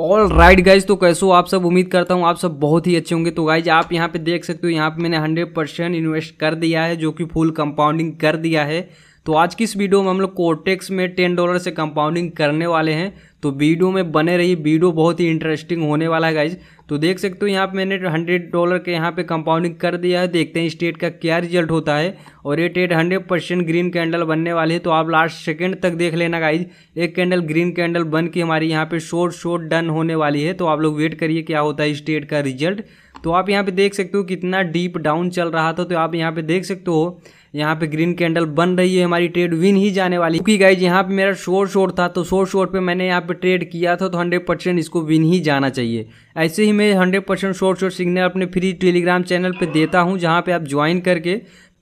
all right guys तो कैसो आप सब उम्मीद करता हूँ आप सब बहुत ही अच्छे होंगे तो गाइज आप यहाँ पे देख सकते हो यहाँ पे मैंने हंड्रेड परसेंट इन्वेस्ट कर दिया है जो कि फुल कंपाउंडिंग कर दिया है तो आज की इस वीडियो में हम लोग कोटेक्स में टेन डॉलर से कंपाउंडिंग करने वाले हैं तो वीडियो में बने रही वीडियो बहुत ही इंटरेस्टिंग होने वाला है गाइज तो देख सकते हो यहाँ पे मैंने हंड्रेड डॉलर के यहाँ पे कंपाउंडिंग कर दिया है देखते हैं स्टेट का क्या रिजल्ट होता है और ये trade hundred percent green candle बनने वाली है तो आप लास्ट सेकेंड तक देख लेना गाइज एक कैंडल ग्रीन कैंडल बन के हमारी यहाँ पे शॉर्ट शॉर्ट डन होने वाली है तो आप लोग वेट करिए क्या होता है स्टेट का रिजल्ट तो आप यहाँ पे देख सकते हो कितना डीप डाउन चल रहा था तो आप यहाँ पे देख सकते हो यहाँ पे ग्रीन कैंडल बन रही है हमारी ट्रेड विन ही जाने वाली क्योंकि गाइज यहाँ पे मेरा शोर शोर था तो शोर शोर पे मैंने यहाँ पे ट्रेड किया था तो हंड्रेड परसेंट इसको विन ही जाना चाहिए ऐसे ही मैं हंड्रेड परसेंट शोर शोर सिग्नल अपने फ्री टेलीग्राम चैनल पर देता हूँ जहाँ पर आप ज्वाइन करके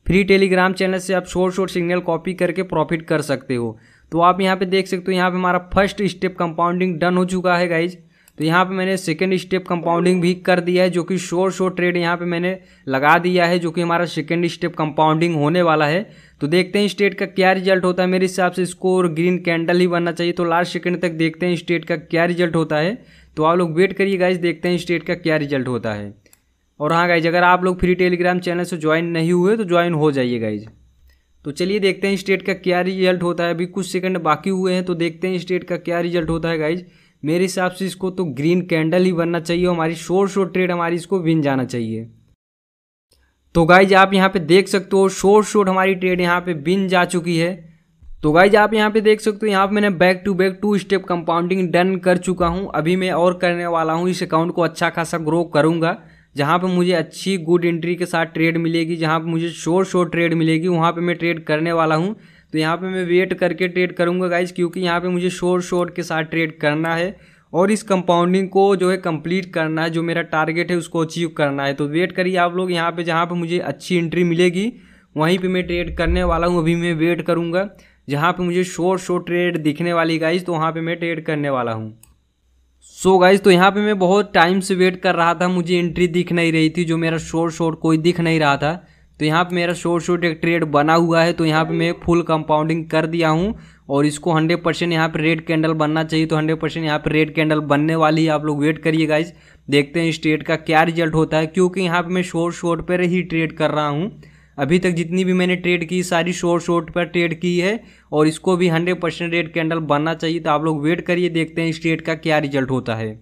फ्री टेलीग्राम चैनल से आप शोर शोर सिग्नल कॉपी करके प्रॉफिट कर सकते हो तो आप यहाँ पे देख सकते हो यहाँ पे हमारा फर्स्ट स्टेप कंपाउंडिंग डन हो चुका है गाइज़ तो यहाँ पे मैंने सेकेंड स्टेप कंपाउंडिंग भी कर दिया है जो कि शोर शोर ट्रेड यहाँ पे मैंने लगा दिया है जो कि हमारा सेकेंड स्टेप कंपाउंडिंग होने वाला है तो देखते हैं स्टेट का क्या रिजल्ट होता है मेरे हिसाब से स्कोर ग्रीन कैंडल ही बनना चाहिए तो लास्ट सेकेंड तक देखते हैं स्टेट का क्या रिजल्ट होता है तो आप लोग वेट करिए गाइज देखते हैं स्टेट का क्या रिजल्ट होता है और हाँ गाइज अगर आप लोग फ्री टेलीग्राम चैनल से ज्वाइन नहीं हुए तो ज्वाइन हो जाइए गाइज तो चलिए देखते हैं स्टेट का क्या रिजल्ट होता है अभी कुछ सेकंड बाकी हुए हैं तो देखते हैं स्टेट का क्या रिजल्ट होता है गाइज़ मेरे हिसाब से इसको तो ग्रीन कैंडल ही बनना चाहिए हमारी शोर शोर ट्रेड हमारी इसको बिन जाना चाहिए तो गाइज आप यहाँ पे देख सकते हो शोर शोर हमारी ट्रेड यहाँ पे बिन जा चुकी है तो गाइज आप यहाँ पे देख सकते हो यहाँ पे मैंने back to back two step compounding done कर चुका हूँ अभी मैं और करने वाला हूँ इस अकाउंट को अच्छा खासा ग्रो करूँगा जहाँ पे मुझे अच्छी गुड एंट्री के साथ ट्रेड मिलेगी जहाँ पे मुझे शोर शोर ट्रेड मिलेगी वहाँ पे मैं ट्रेड करने वाला हूँ तो यहाँ पे मैं वेट करके ट्रेड करूँगा गाइज क्योंकि यहाँ पे मुझे शोर शोर के साथ ट्रेड करना है और इस कंपाउंडिंग को जो है कंप्लीट करना है जो मेरा टारगेट है उसको अचीव करना है तो वेट करिए आप लोग यहाँ पे जहाँ पे मुझे अच्छी एंट्री मिलेगी वहीं पे मैं ट्रेड करने वाला हूँ अभी मैं वेट करूँगा जहाँ पे मुझे शोर शोर ट्रेड दिखने वाली गाइज तो वहाँ पर मैं ट्रेड करने वाला हूँ सो so गाइज तो यहाँ पे मैं बहुत टाइम से वेट कर रहा था मुझे एंट्री दिख नहीं रही थी जो मेरा शोर शोर कोई दिख नहीं रहा था तो यहाँ पे मेरा शॉर्ट शॉर्ट एक ट्रेड बना हुआ है तो यहाँ पे मैं फुल कंपाउंडिंग कर दिया हूँ और इसको 100 परसेंट यहाँ पर रेड कैंडल बनना चाहिए तो 100 परसेंट यहाँ पर रेड कैंडल बनने वाली है आप लोग वेट करिए गाइज देखते हैं इस ट्रेड का क्या रिजल्ट होता है क्योंकि यहाँ पर मैं शॉर्ट शॉर्ट पर ही ट्रेड कर रहा हूँ अभी तक जितनी भी मैंने ट्रेड की सारी शॉर्ट शॉर्ट पर ट्रेड की है और इसको भी हंड्रेड परसेंट रेड कैंडल बनना चाहिए तो आप लोग वेट करिए देखते हैं इस ट्रेड का क्या रिजल्ट होता है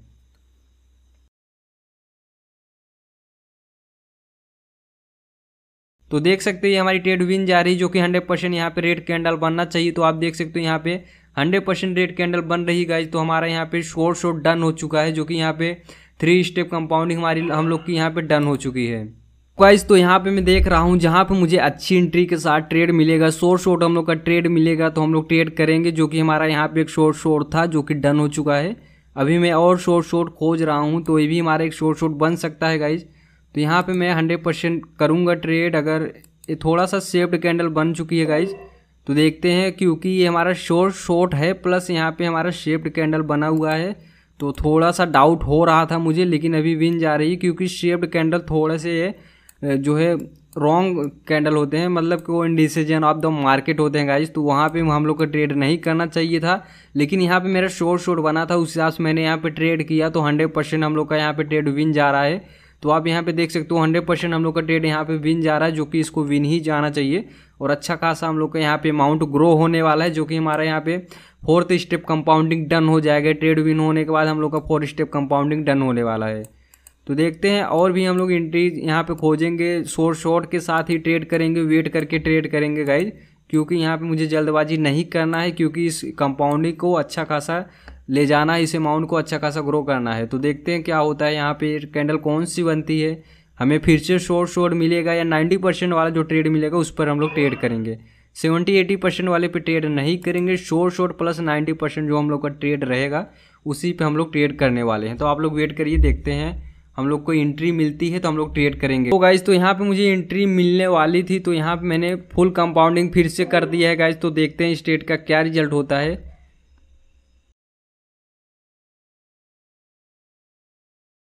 तो देख सकते हैं हमारी ट्रेड विन जा रही जो कि हंड्रेड परसेंट यहाँ पे रेड कैंडल बनना चाहिए तो आप देख सकते हो यहाँ पे हंड्रेड परसेंट रेड कैंडल बन रही गाइज तो हमारा यहाँ पे शॉर्ट शॉर्ट डन हो चुका है जो कि यहाँ पे थ्री स्टेप कंपाउंडिंग हमारी हम लोग की यहाँ पे डन हो चुकी है क्वाइज तो यहाँ पे मैं देख रहा हूँ जहाँ पे मुझे अच्छी एंट्री के साथ ट्रेड मिलेगा शॉर्ट शॉर्ट हम लोग का ट्रेड मिलेगा तो हम लोग ट्रेड करेंगे जो कि हमारा यहाँ पे एक शॉर्ट शॉर्ट था जो कि डन हो चुका है अभी मैं और शॉर्ट शॉर्ट खोज रहा हूँ तो ये भी हमारा एक शॉर्ट शॉर्ट बन सकता है गाइज़ तो यहाँ पे मैं हंड्रेड परसेंट करूँगा ट्रेड अगर ये थोड़ा सा सेफ्ड कैंडल बन चुकी है गाइज तो देखते हैं क्योंकि ये हमारा शॉर्ट शॉर्ट है प्लस यहाँ पे हमारा शेप्ड कैंडल बना हुआ है तो थोड़ा सा डाउट हो रहा था मुझे लेकिन अभी विन जा रही है क्योंकि शेप्ड कैंडल थोड़े से जो है रॉन्ग कैंडल होते हैं मतलब कि वो इंडिसीजन ऑफ द मार्केट होते हैं गाइज तो वहाँ पे हम लोग का ट्रेड नहीं करना चाहिए था लेकिन यहाँ पे मेरा शॉर्ट शॉर्ट बना था उस हिसाब से मैंने यहाँ पे ट्रेड किया तो हंड्रेड परसेंट हम लोग का यहाँ पे ट्रेड विन जा रहा है तो आप यहाँ पे देख सकते हो हंड्रेड परसेंट हम लोग का ट्रेड यहाँ पे विन जा रहा है जो कि इसको विन ही जाना चाहिए और अच्छा खासा हम लोग का यहाँ पे अमाउंट ग्रो होने वाला है जो कि हमारा यहाँ पे फोर्थ स्टेप कंपाउंडिंग डन हो जाएगा ट्रेड विन होने के बाद हम लोग का फोर्थ स्टेप कंपाउंडिंग डन होने वाला है तो देखते हैं और भी हम लोग इंट्री यहाँ पर खोजेंगे शोर शॉर्ट के साथ ही ट्रेड करेंगे वेट करके ट्रेड करेंगे गाइज क्योंकि यहाँ पर मुझे जल्दबाजी नहीं करना है क्योंकि इस कंपाउंडिंग को अच्छा खासा ले जाना है इस अमाउंट को अच्छा खासा ग्रो करना है तो देखते हैं क्या होता है यहाँ पर कैंडल कौन सी बनती है हमें फिर से शोर शोर मिलेगा या नाइन्टी परसेंट वाला जो ट्रेड मिलेगा उस पर हम लोग ट्रेड करेंगे सेवेंटी एटी परसेंट वाले पे ट्रेड नहीं करेंगे शोर शोर प्लस नाइन्टी परसेंट जो हम लोग का ट्रेड रहेगा उसी पे हम लोग ट्रेड करने वाले हैं तो आप लोग वेट करिए देखते हैं हम लोग को एंट्री मिलती है तो हम लोग ट्रेड करेंगे तो गाइज तो यहाँ पे मुझे एंट्री मिलने वाली थी तो यहाँ पर मैंने फुल कंपाउंडिंग फिर से कर दिया है गाइज तो देखते हैं इस ट्रेड का क्या रिजल्ट होता है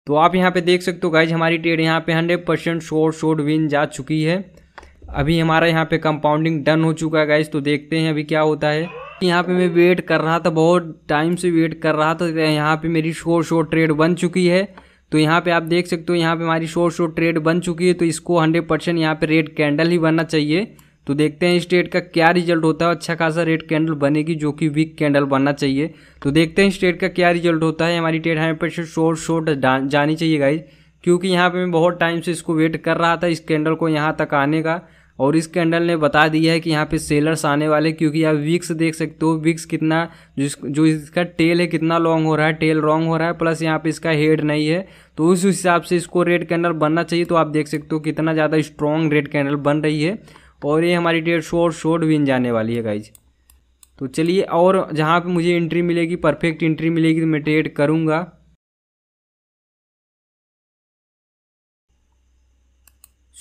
तो आप यहाँ पे देख सकते हो गाइज हमारी ट्रेड यहाँ पे हंड्रेड परसेंट शोर शोर विन जा चुकी है अभी हमारा यहाँ पे कंपाउंडिंग डन हो चुका है गाइज तो देखते हैं अभी क्या होता है यहाँ पे मैं वेट कर रहा था बहुत टाइम से वेट कर रहा था यहाँ पे मेरी शोर शोर ट्रेड बन चुकी है तो यहाँ पे आप देख सकते हो यहाँ पे हमारी शोर शोर ट्रेड बन चुकी है तो इसको हंड्रेड परसेंट यहाँ पे रेड कैंडल ही बनना चाहिए तो देखते हैं इस ट्रेड का क्या रिजल्ट होता है अच्छा खासा रेड कैंडल बनेगी जो कि वीक कैंडल बनना चाहिए तो देखते हैं इस ट्रेड का क्या रिजल्ट होता है हमारी ट्रेड हमें पर शॉर्ट शॉर्ट जानी चाहिए गाइज क्योंकि यहाँ पे मैं बहुत टाइम से इसको वेट कर रहा था इस कैंडल को यहाँ तक आने का और इस कैंडल ने बता दिया है कि यहाँ पे सेलर्स आने वाले क्योंकि आप वीक्स देख सकते हो वीक्स कितना जो जो इसका टेल है कितना लॉन्ग हो रहा है टेल रॉन्ग हो रहा है प्लस यहाँ पे इसका हेड नहीं है तो उस हिसाब से इसको रेड कैंडल बनना चाहिए तो आप देख सकते हो कितना ज़्यादा स्ट्रॉन्ग रेड कैंडल बन रही है और ये हमारी सौ और शॉर्ट विन जाने वाली है गाइज तो चलिए और जहाँ पे मुझे एंट्री मिलेगी परफेक्ट एंट्री मिलेगी तो मैं ट्रेड करूँगा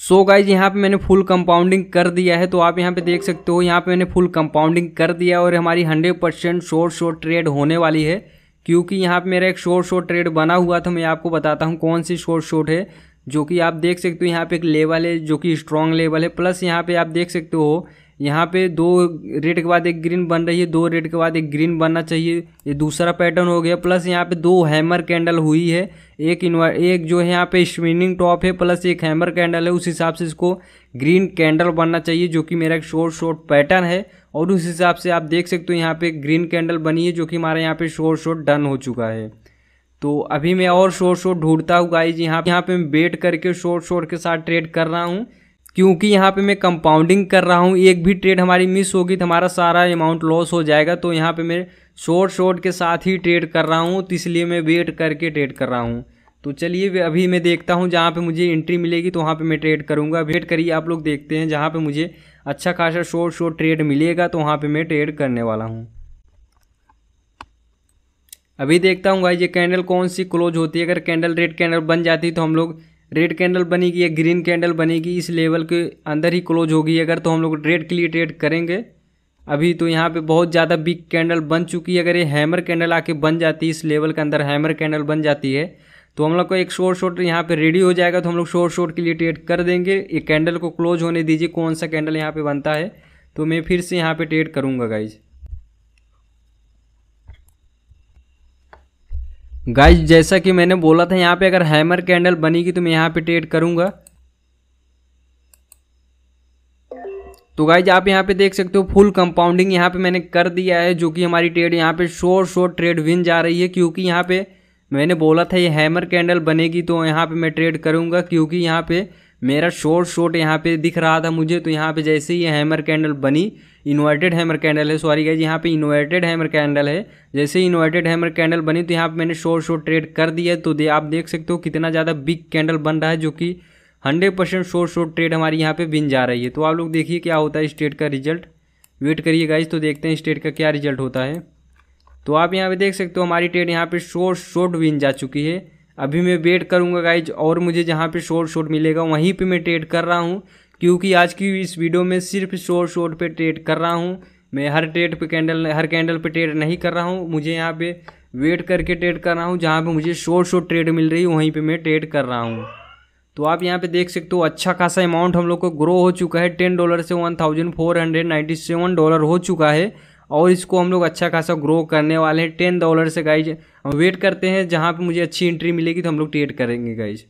सो so गाइज यहाँ पे मैंने फुल कंपाउंडिंग कर दिया है तो आप यहाँ पे देख सकते हो यहाँ पे मैंने फुल कंपाउंडिंग कर दिया और हमारी 100 परसेंट शॉर्ट शॉर्ट ट्रेड होने वाली है क्योंकि यहाँ पे मेरा एक शॉर्ट शॉर्ट ट्रेड बना हुआ था मैं आपको बताता हूँ कौन सी शॉर्ट शॉर्ट है जो कि आप देख सकते हो यहाँ पे एक लेवल है जो कि स्ट्रॉन्ग लेवल है प्लस यहाँ पे आप देख सकते हो यहाँ पे दो रेड के बाद एक ग्रीन बन रही है दो रेड के बाद एक ग्रीन बनना चाहिए ये दूसरा पैटर्न हो गया प्लस यहाँ पे दो हैमर कैंडल हुई है एक इन्वर एक जो है यहाँ पे स्विनिंग टॉप है प्लस एक हैमर कैंडल है उस हिसाब से इसको ग्रीन कैंडल बनना चाहिए जो कि मेरा एक शॉर्ट शॉर्ट पैटर्न है और उस हिसाब से आप देख सकते हो यहाँ पे ग्रीन कैंडल बनी है जो कि हमारे यहाँ पे शॉर्ट शॉर्ट डन हो चुका है तो अभी मैं और शोर शोर ढूंढता हूँ गाइज यहाँ यहाँ पे मैं वेट करके शोर शोर के साथ ट्रेड कर रहा हूँ क्योंकि यहाँ पे मैं कंपाउंडिंग कर रहा हूँ एक भी ट्रेड हमारी मिस होगी तो हमारा सारा अमाउंट लॉस हो जाएगा तो यहाँ पे मैं शॉर्ट शॉर्ट के साथ ही ट्रेड कर रहा हूँ तो इसलिए मैं वेट करके ट्रेड कर रहा हूँ तो चलिए अभी मैं देखता हूँ जहाँ पे मुझे एंट्री मिलेगी तो वहाँ पे मैं ट्रेड करूँगा वेट करिए आप लोग देखते हैं जहाँ पर मुझे अच्छा खासा शोर शोर ट्रेड मिलेगा तो वहाँ पर मैं ट्रेड करने वाला हूँ अभी देखता हूँ भाई ये कैंडल कौन सी क्लोज होती है अगर कैंडल रेड कैंडल बन जाती तो हम लोग रेड कैंडल बनेगी या ग्रीन कैंडल बनेगी इस लेवल के अंदर ही क्लोज होगी अगर तो हम लोग रेड के लिए ट्रेड करेंगे अभी तो यहाँ पे बहुत ज़्यादा बिग कैंडल बन चुकी है अगर ये हैमर कैंडल आके बन जाती है इस लेवल के अंदर हैमर कैंडल बन जाती है तो हम लोग को एक शॉर्ट शॉर्ट यहाँ पे रेडी हो जाएगा तो हम लोग शॉर्ट शॉर्ट के लिए ट्रेड कर देंगे ये कैंडल को क्लोज होने दीजिए कौन सा कैंडल यहाँ पर बनता है तो मैं फिर से यहाँ पर ट्रेड करूँगा गाइज़ गाइज जैसा कि मैंने बोला था यहाँ पे अगर हैमर कैंडल बनेगी तो मैं यहाँ पे ट्रेड करूँगा तो गाइज आप यहाँ पे देख सकते हो फुल कंपाउंडिंग यहाँ पे मैंने कर दिया है जो कि हमारी ट्रेड यहाँ पे शोर शोर ट्रेड विन जा रही है क्योंकि यहाँ पे मैंने बोला था ये हैमर कैंडल बनेगी तो यहाँ पे मैं ट्रेड करूँगा क्योंकि यहाँ पे मेरा शॉर्ट शॉर्ट यहाँ पे दिख रहा था मुझे तो यहाँ पे जैसे ही हैमर कैंडल बनी इन्वर्टेड हैमर कैंडल है सॉरी गाइज यहाँ पे इन्वर्टेड हैमर कैंडल है जैसे ही इन्वर्टेड हैमर कैंडल बनी तो यहाँ पे मैंने शॉर्ट शॉर्ट ट्रेड कर दिया तो दे, आप देख सकते हो कितना ज़्यादा बिग कैंडल बन रहा है जो कि hundred percent short short trade हमारी यहाँ पर बिन जा रही है तो आप लोग देखिए क्या होता है इस ट्रेड का रिजल्ट वेट करिए गाइज तो देखते हैं इस ट्रेड का क्या रिजल्ट होता है तो आप यहाँ पर देख सकते हो हमारी ट्रेड यहाँ पर शॉर्ट शॉर्ट बिन जा चुकी है अभी मैं वेट करूँगा गाइज और मुझे जहाँ पे शॉर्ट शॉर्ट मिलेगा वहीं पे मैं ट्रेड कर रहा हूँ क्योंकि आज की इस वीडियो में सिर्फ शॉर्ट शॉर्ट पे ट्रेड कर रहा हूँ मैं हर ट्रेड पे कैंडल हर कैंडल पे ट्रेड नहीं कर रहा हूँ मुझे यहाँ पे वेट करके ट्रेड कर रहा हूँ जहाँ पे मुझे शॉर्ट शॉर्ट ट्रेड मिल रही है वहीं पे मैं ट्रेड कर रहा हूँ तो आप यहाँ पे देख सकते हो अच्छा खासा अमाउंट हम लोग को ग्रो हो चुका है टेन डॉलर से one thousand four hundred ninety seven dollar हो चुका है और इसको हम लोग अच्छा खासा ग्रो करने वाले हैं टेन डॉलर से गाइज हम वेट करते हैं जहाँ पे मुझे अच्छी एंट्री मिलेगी तो हम लोग ट्रेड करेंगे गाइज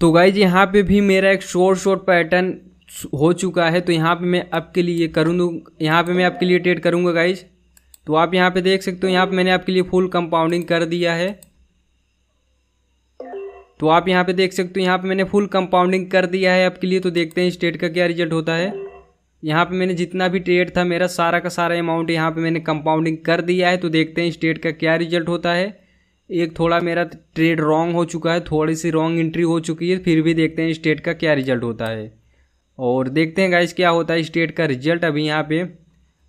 तो गाइज यहाँ पे भी मेरा एक शॉर्ट शॉर्ट पैटर्न हो चुका है तो यहाँ पे मैं आपके लिए करूँ तो यहाँ पे मैं आपके लिए ट्रेड करूँगा गाइज तो आप यहाँ पे देख सकते हो यहाँ पे मैंने आपके लिए फुल कंपाउंडिंग कर दिया है तो आप यहाँ पे देख सकते हो यहाँ पे मैंने फुल कंपाउंडिंग कर दिया है आपके लिए तो देखते हैं इस का क्या रिजल्ट होता है यहाँ पे मैंने जितना भी ट्रेड था मेरा सारा का सारा अमाउंट यहाँ पे मैंने कंपाउंडिंग कर दिया है तो देखते हैं इस ट्रेड का क्या रिजल्ट होता है एक थोड़ा मेरा ट्रेड रॉन्ग हो चुका है थोड़ी सी रॉन्ग एंट्री हो चुकी है फिर भी देखते हैं इस ट्रेड का क्या रिजल्ट होता है और देखते हैं गाइज क्या होता है इस ट्रेड का रिजल्ट अभी यहाँ पर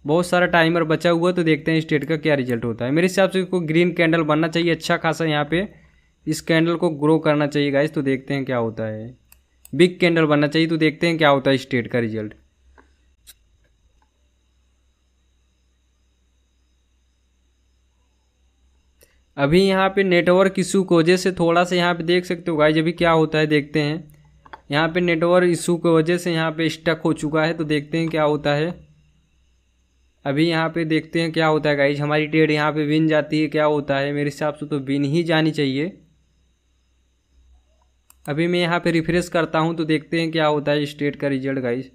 बहुत सारा टाइमर बचा हुआ तो देखते हैं इस ट्रेड का क्या रिजल्ट होता है मेरे हिसाब से इसको ग्रीन कैंडल बनना चाहिए अच्छा खासा यहाँ पर इस कैंडल को ग्रो करना चाहिए गाइज तो देखते हैं क्या होता है बिग कैंडल बनना चाहिए तो देखते हैं क्या होता है इस ट्रेड का रिजल्ट अभी यहाँ पे नेटवर्क इशू की वजह से थोड़ा सा यहाँ पे देख सकते हो गाइज अभी क्या होता है देखते हैं यहाँ पे नेटवर्क इशू की वजह से यहाँ पे स्टक हो चुका है तो देखते हैं क्या होता है अभी यहाँ पे देखते हैं क्या होता है गाइज हमारी ट्रेड यहाँ पे विन जाती है क्या होता है मेरे हिसाब से तो विन ही जानी चाहिए अभी मैं यहाँ पे रिफ्रेश करता हूँ तो देखते हैं क्या होता है इस का result guys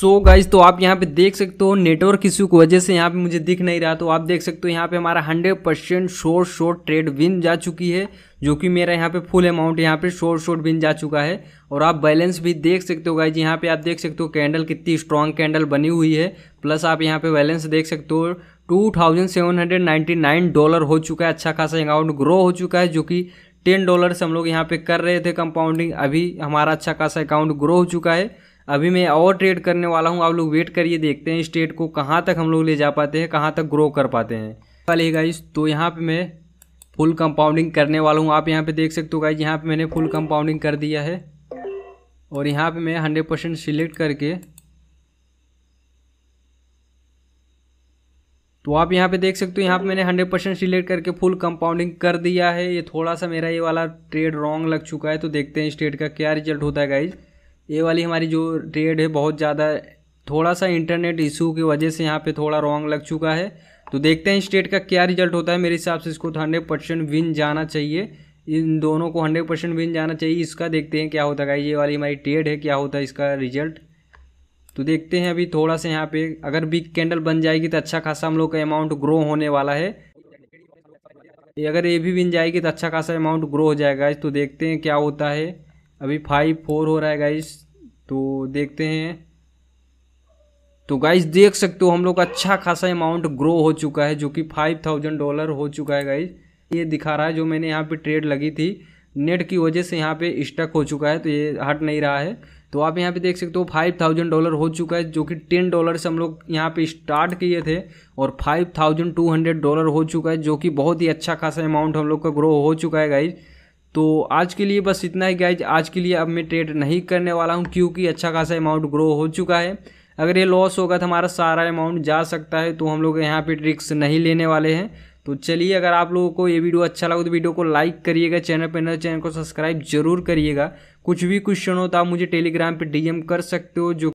so so guys तो आप यहाँ पे देख सकते हो नेटवर्क इश्यू की वजह से यहाँ पे मुझे दिख नहीं रहा तो आप देख सकते हो यहाँ पे हमारा 100 परसेंट शोर शोर ट्रेड विन जा चुकी है जो कि मेरा यहाँ पे फुल अमाउंट यहाँ पे शोर शोर विन जा चुका है और आप बैलेंस भी देख सकते हो गाइज यहाँ पे आप देख सकते हो कैंडल कितनी स्ट्रॉन्ग कैंडल बनी हुई है प्लस आप यहाँ पे बैलेंस देख सकते हो 2799 डॉलर हो चुका है अच्छा खासा अकाउंट ग्रो हो चुका है जो कि टेन डॉलर से हम लोग यहाँ पे कर रहे थे कंपाउंडिंग अभी हमारा अच्छा खासा अकाउंट ग्रो हो चुका है अभी मैं और ट्रेड करने वाला हूँ आप लोग वेट करिए देखते हैं इस ट्रेड को कहाँ तक हम लोग ले जा पाते हैं कहाँ तक ग्रो कर पाते हैं ही गाइस तो यहाँ पर मैं फुल कंपाउंडिंग करने वाला हूँ आप यहाँ पर देख सकते हो गाइज यहाँ पर मैंने फुल कंपाउंडिंग कर दिया है और यहाँ पे मैं हंड्रेड परसेंट सिलेक्ट करके तो आप यहाँ पे देख सकते हो यहाँ पे मैंने हंड्रेड परसेंट सिलेक्ट करके फुल कंपाउंडिंग कर दिया है ये थोड़ा सा मेरा ये वाला ट्रेड रॉन्ग लग चुका है तो देखते हैं इस ट्रेड का क्या रिजल्ट होता है गाइज ये वाली हमारी जो रेड है बहुत ज़्यादा थोड़ा सा इंटरनेट इशू की वजह से यहाँ पे थोड़ा रॉन्ग लग चुका है तो देखते हैं इस ट्रेड का क्या रिजल्ट होता है मेरे हिसाब से इसको हंड्रेड परसेंट विन जाना चाहिए इन दोनों को हंड्रेड परसेंट विन जाना चाहिए इसका देखते हैं क्या होता है ये वाली हमारी ट्रेड है क्या होता है इसका रिजल्ट तो देखते हैं अभी थोड़ा सा यहाँ पे अगर बिग कैंडल बन जाएगी तो अच्छा खासा हम लोग का अमाउंट ग्रो होने वाला है अगर ये भी बन जाएगी तो अच्छा खासा अमाउंट ग्रो हो जाएगा तो देखते हैं क्या होता है अभी फाइव फोर हो रहा है गाइस तो देखते हैं तो गाइस देख सकते हो हम लोग अच्छा खासा अमाउंट ग्रो हो चुका है जो कि फाइव थाउजेंड डॉलर हो चुका है गाइस ये दिखा रहा है जो मैंने यहाँ पे ट्रेड लगी थी नेट की वजह से यहाँ पे स्टक हो चुका है तो ये हट नहीं रहा है तो आप यहाँ पे देख सकते हो फाइव थाउजेंड डॉलर हो चुका है जो कि टेन डॉलर से हम लोग यहाँ पे स्टार्ट किए थे और five thousand two hundred dollar हो चुका है जो कि बहुत ही अच्छा खासा अमाउंट हम लोग का ग्रो हो चुका है गाइज तो आज के लिए बस इतना ही गाइज आज के लिए अब मैं ट्रेड नहीं करने वाला हूँ क्योंकि अच्छा खासा अमाउंट ग्रो हो चुका है अगर ये लॉस होगा तो हमारा सारा अमाउंट जा सकता है तो हम लोग यहाँ पे ट्रिक्स नहीं लेने वाले हैं तो चलिए अगर आप लोगों को ये वीडियो अच्छा लगा तो वीडियो को लाइक करिएगा चैनल पर नए चैनल को सब्सक्राइब जरूर करिएगा कुछ भी क्वेश्चन हो तो आप मुझे टेलीग्राम पर डी कर सकते हो जो